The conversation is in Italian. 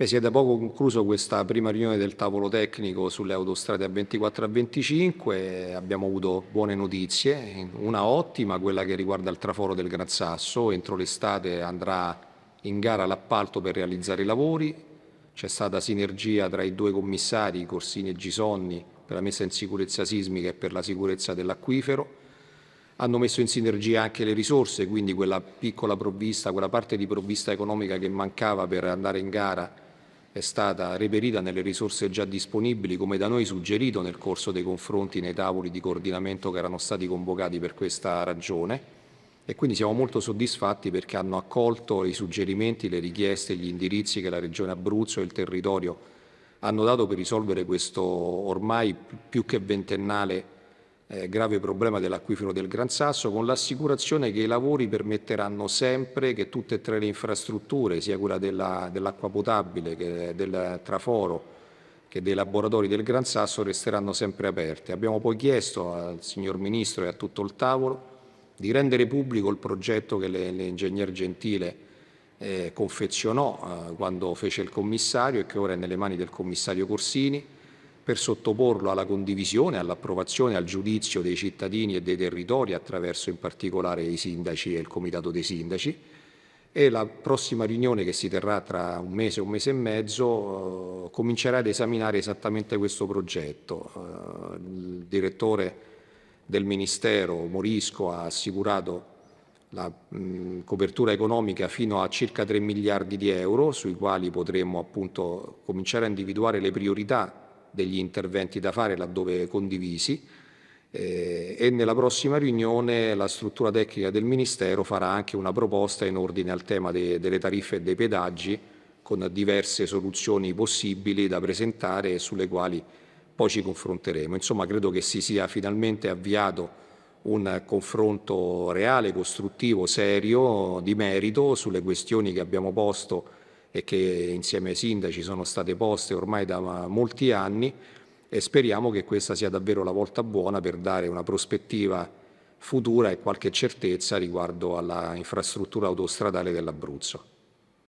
Beh, si è da poco concluso questa prima riunione del tavolo tecnico sulle autostrade a 24 e a 25, abbiamo avuto buone notizie, una ottima, quella che riguarda il traforo del Gran Sasso, entro l'estate andrà in gara l'appalto per realizzare i lavori, c'è stata sinergia tra i due commissari Corsini e Gisonni per la messa in sicurezza sismica e per la sicurezza dell'acquifero, hanno messo in sinergia anche le risorse, quindi quella piccola provvista, quella parte di provvista economica che mancava per andare in gara è stata reperita nelle risorse già disponibili, come da noi suggerito nel corso dei confronti nei tavoli di coordinamento che erano stati convocati per questa ragione e quindi siamo molto soddisfatti perché hanno accolto i suggerimenti, le richieste, gli indirizzi che la Regione Abruzzo e il territorio hanno dato per risolvere questo ormai più che ventennale eh, grave problema dell'acquifero del Gran Sasso, con l'assicurazione che i lavori permetteranno sempre che tutte e tre le infrastrutture, sia quella dell'acqua potabile che del traforo che dei laboratori del Gran Sasso, resteranno sempre aperte. Abbiamo poi chiesto al signor Ministro e a tutto il tavolo di rendere pubblico il progetto che l'ingegner Gentile eh, confezionò eh, quando fece il commissario e che ora è nelle mani del commissario Corsini per sottoporlo alla condivisione, all'approvazione, al giudizio dei cittadini e dei territori attraverso in particolare i sindaci e il comitato dei sindaci e la prossima riunione che si terrà tra un mese e un mese e mezzo eh, comincerà ad esaminare esattamente questo progetto. Eh, il direttore del Ministero Morisco ha assicurato la mh, copertura economica fino a circa 3 miliardi di euro sui quali potremmo appunto cominciare a individuare le priorità degli interventi da fare laddove condivisi eh, e nella prossima riunione la struttura tecnica del Ministero farà anche una proposta in ordine al tema de delle tariffe e dei pedaggi con diverse soluzioni possibili da presentare e sulle quali poi ci confronteremo. Insomma, credo che si sia finalmente avviato un confronto reale, costruttivo, serio, di merito sulle questioni che abbiamo posto e che insieme ai sindaci sono state poste ormai da molti anni e speriamo che questa sia davvero la volta buona per dare una prospettiva futura e qualche certezza riguardo alla infrastruttura autostradale dell'Abruzzo.